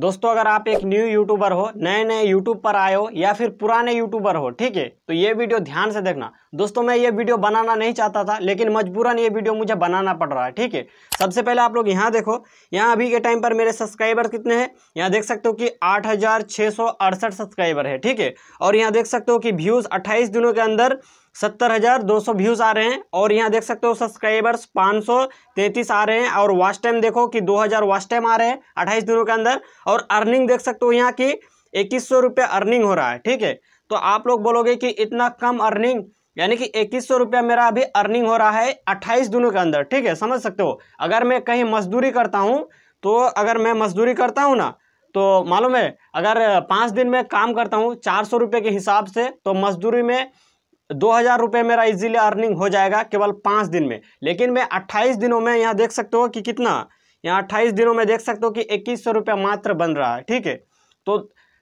दोस्तों अगर आप एक न्यू यूट्यूबर हो नए नए यूट्यूब पर आए हो या फिर पुराने यूट्यूबर हो ठीक है तो ये वीडियो ध्यान से देखना दोस्तों मैं ये वीडियो बनाना नहीं चाहता था लेकिन मजबूरन ये वीडियो मुझे बनाना पड़ रहा है ठीक है सबसे पहले आप लोग यहाँ देखो यहाँ अभी के टाइम पर मेरे सब्सक्राइबर कितने हैं यहाँ देख सकते हो कि आठ सब्सक्राइबर है ठीक है और यहाँ देख सकते हो कि व्यूज़ अट्ठाईस दिनों के अंदर सत्तर हज़ार दो सौ व्यूज़ आ रहे हैं और यहाँ देख सकते हो सब्सक्राइबर्स पाँच सौ तैंतीस आ रहे हैं और वॉच टाइम देखो कि दो हज़ार वॉच टाइम आ रहे हैं अट्ठाईस दिनों के अंदर और अर्निंग देख सकते हो यहाँ की इक्कीस सौ रुपये अर्निंग हो रहा है ठीक है तो आप लोग बोलोगे कि इतना कम अर्निंग यानी कि इक्कीस सौ रुपया मेरा अभी अर्निंग हो रहा है अट्ठाईस दिनों के अंदर ठीक है समझ सकते हो अगर मैं कहीं मजदूरी करता हूँ तो अगर मैं मजदूरी करता हूँ ना तो मालूम है अगर पाँच दिन में काम करता हूँ चार सौ रुपये के हिसाब से तो मजदूरी में दो हज़ार रुपये मेरा इजीली अर्निंग हो जाएगा केवल पाँच दिन में लेकिन मैं अट्ठाईस दिनों में यहाँ देख सकते हो कि कितना यहाँ अट्ठाईस दिनों में देख सकते हो कि इक्कीस सौ रुपया मात्र बन रहा है ठीक है तो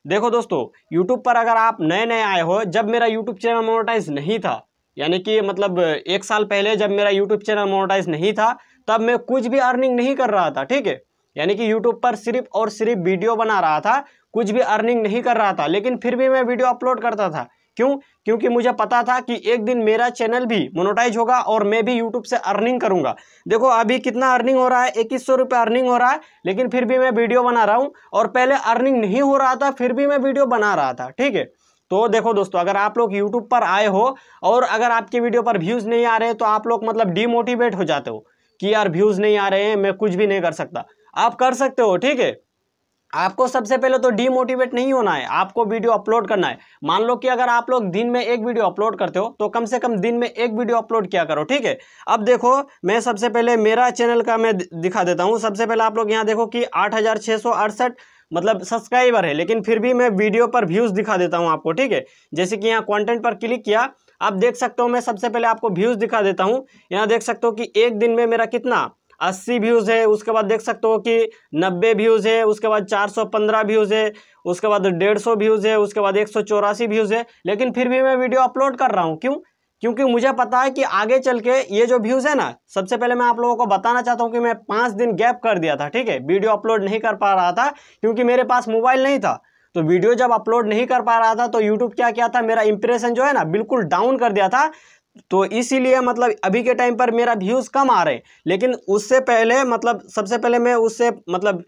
देखो दोस्तों यूट्यूब पर अगर आप नए नए आए हो जब मेरा यूट्यूब चैनल मोनोटाइज नहीं था यानी कि मतलब एक साल पहले जब मेरा यूट्यूब चैनल मोनोटाइज नहीं था तब मैं कुछ भी अर्निंग नहीं कर रहा था ठीक है यानी कि यूट्यूब पर सिर्फ और सिर्फ वीडियो बना रहा था कुछ भी अर्निंग नहीं कर रहा था लेकिन फिर भी मैं वीडियो अपलोड करता था क्यों क्योंकि मुझे पता था कि एक दिन मेरा चैनल भी मोनोटाइज होगा और मैं भी यूट्यूब से अर्निंग करूंगा देखो अभी कितना अर्निंग हो रहा है इक्कीस सौ रुपये अर्निंग हो रहा है लेकिन फिर भी मैं वीडियो बना रहा हूँ और पहले अर्निंग नहीं हो रहा था फिर भी मैं वीडियो बना रहा था ठीक है तो देखो दोस्तों अगर आप लोग यूट्यूब पर आए हो और अगर आपके वीडियो पर व्यूज़ नहीं आ रहे तो आप लोग मतलब डीमोटिवेट हो जाते हो कि यार व्यूज़ नहीं आ रहे हैं मैं कुछ भी नहीं कर सकता आप कर सकते हो ठीक है आपको सबसे पहले तो डीमोटिवेट नहीं होना है आपको वीडियो अपलोड करना है मान लो कि अगर आप लोग दिन में एक वीडियो अपलोड करते हो तो कम से कम दिन में एक वीडियो अपलोड किया करो ठीक है अब देखो मैं सबसे पहले मेरा चैनल का मैं दिखा देता हूँ सबसे पहले आप लोग यहाँ देखो कि आठ मतलब सब्सक्राइबर है लेकिन फिर भी मैं वीडियो पर व्यूज़ दिखा देता हूँ आपको ठीक है जैसे कि यहाँ कॉन्टेंट पर क्लिक किया आप देख सकते हो मैं सबसे पहले आपको व्यूज़ दिखा देता हूँ यहाँ देख सकते हो कि एक दिन में मेरा कितना अस्सी व्यूज़ है उसके बाद देख सकते हो कि नब्बे व्यूज़ है उसके बाद चार सौ पंद्रह व्यूज़ है उसके बाद डेढ़ सौ व्यूज़ है उसके बाद एक सौ चौरासी व्यूज़ है लेकिन फिर भी मैं वीडियो अपलोड कर रहा हूँ क्यों क्योंकि मुझे पता है कि आगे चल के ये जो व्यूज़ है ना सबसे पहले मैं आप लोगों को बताना चाहता हूँ कि मैं पाँच दिन गैप कर दिया था ठीक है वीडियो अपलोड नहीं कर पा रहा था क्योंकि मेरे पास मोबाइल नहीं था तो वीडियो जब अपलोड नहीं कर पा रहा था तो यूट्यूब क्या किया था मेरा इंप्रेशन जो है ना बिल्कुल डाउन कर दिया था तो इसीलिए मतलब अभी के टाइम पर मेरा व्यूज़ कम आ रहे हैं लेकिन उससे पहले मतलब सबसे पहले मैं उससे मतलब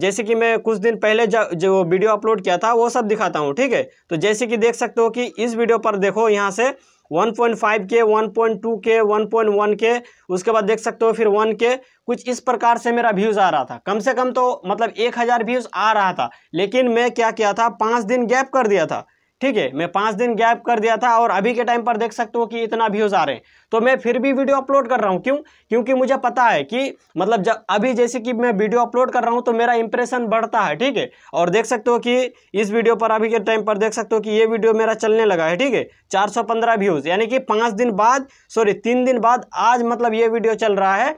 जैसे कि मैं कुछ दिन पहले जो वीडियो अपलोड किया था वो सब दिखाता हूँ ठीक है तो जैसे कि देख सकते हो कि इस वीडियो पर देखो यहाँ से 1.5 के 1.2 के 1.1 के उसके बाद देख सकते हो फिर 1 के कुछ इस प्रकार से मेरा व्यूज़ आ रहा था कम से कम तो मतलब 1000 व्यूज़ आ रहा था लेकिन मैं क्या किया था पाँच दिन गैप कर दिया था ठीक है मैं पाँच दिन गैप कर दिया था और अभी के टाइम पर देख सकते हो कि इतना व्यूज़ आ रहे हैं तो मैं फिर भी वीडियो अपलोड कर रहा हूँ क्यों क्योंकि मुझे पता है कि मतलब जब अभी जैसे कि मैं वीडियो अपलोड कर रहा हूँ तो मेरा इंप्रेशन बढ़ता है ठीक है और देख सकते हो कि इस वीडियो पर अभी के टाइम पर देख सकते हो कि ये वीडियो मेरा चलने लगा है ठीक है चार व्यूज़ यानी कि पाँच दिन बाद सॉरी तीन दिन बाद आज मतलब ये वीडियो चल रहा है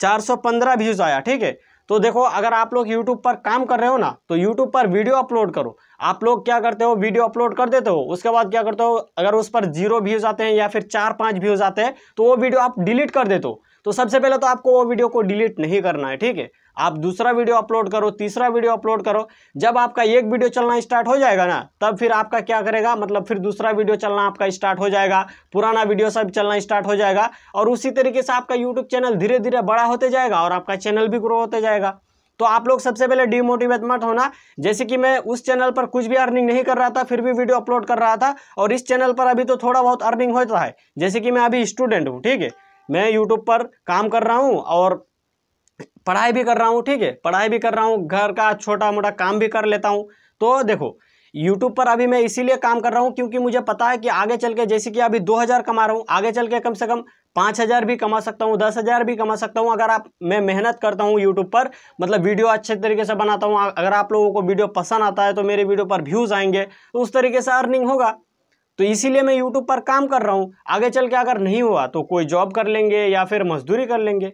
चार व्यूज़ आया ठीक है तो देखो अगर आप लोग यूट्यूब पर काम कर रहे हो ना तो यूट्यूब पर वीडियो अपलोड करो आप लोग क्या करते हो वीडियो अपलोड कर देते हो उसके बाद क्या करते हो अगर उस पर जीरो व्यूज आते हैं या फिर चार पाँच व्यूज आते हैं तो वो वीडियो आप डिलीट कर देते हो तो सबसे पहले तो आपको वो वीडियो को डिलीट नहीं करना है ठीक है आप दूसरा वीडियो अपलोड करो तीसरा वीडियो अपलोड करो जब आपका एक वीडियो चलना स्टार्ट हो जाएगा ना तब फिर आपका क्या करेगा मतलब फिर दूसरा वीडियो चलना आपका स्टार्ट हो जाएगा पुराना वीडियो सब चलना स्टार्ट हो जाएगा और उसी तरीके से आपका यूट्यूब चैनल धीरे धीरे बड़ा होते जाएगा और आपका चैनल भी ग्रो होते जाएगा तो आप लोग सबसे पहले डीमोटिवेट मत होना जैसे कि मैं उस चैनल पर कुछ भी अर्निंग नहीं कर रहा था फिर भी वीडियो अपलोड कर रहा था और इस चैनल पर अभी तो थोड़ा बहुत अर्निंग होता है जैसे कि मैं अभी स्टूडेंट हूँ ठीक है मैं यूट्यूब पर काम कर रहा हूँ और पढ़ाई भी कर रहा हूँ ठीक है पढ़ाई भी कर रहा हूँ घर का छोटा मोटा काम भी कर लेता हूँ तो देखो यूट्यूब पर अभी मैं इसीलिए काम कर रहा हूँ क्योंकि मुझे पता है कि आगे चल के जैसे कि अभी दो हज़ार कमा रहा हूँ आगे चल के कम से कम पाँच हज़ार भी कमा सकता हूँ दस हज़ार भी कमा सकता हूँ अगर आप मैं मेहनत करता हूँ यूट्यूब पर मतलब वीडियो अच्छे तरीके से बनाता हूँ अगर आप लोगों को वीडियो पसंद आता है तो मेरे वीडियो पर व्यूज़ आएंगे तो उस तरीके से अर्निंग होगा तो इसीलिए मैं यूट्यूब पर काम कर रहा हूँ आगे चल के अगर नहीं हुआ तो कोई जॉब कर लेंगे या फिर मजदूरी कर लेंगे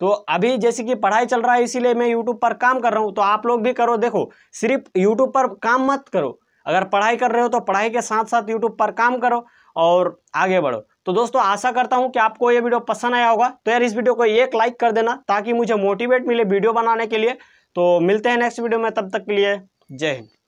तो अभी जैसे कि पढ़ाई चल रहा है इसीलिए मैं यूट्यूब पर काम कर रहा हूँ तो आप लोग भी करो देखो सिर्फ यूट्यूब पर काम मत करो अगर पढ़ाई कर रहे हो तो पढ़ाई के साथ साथ यूट्यूब पर काम करो और आगे बढ़ो तो दोस्तों आशा करता हूँ कि आपको ये वीडियो पसंद आया होगा तो यार इस वीडियो को एक लाइक कर देना ताकि मुझे मोटिवेट मिले वीडियो बनाने के लिए तो मिलते हैं नेक्स्ट वीडियो में तब तक के लिए जय हिंद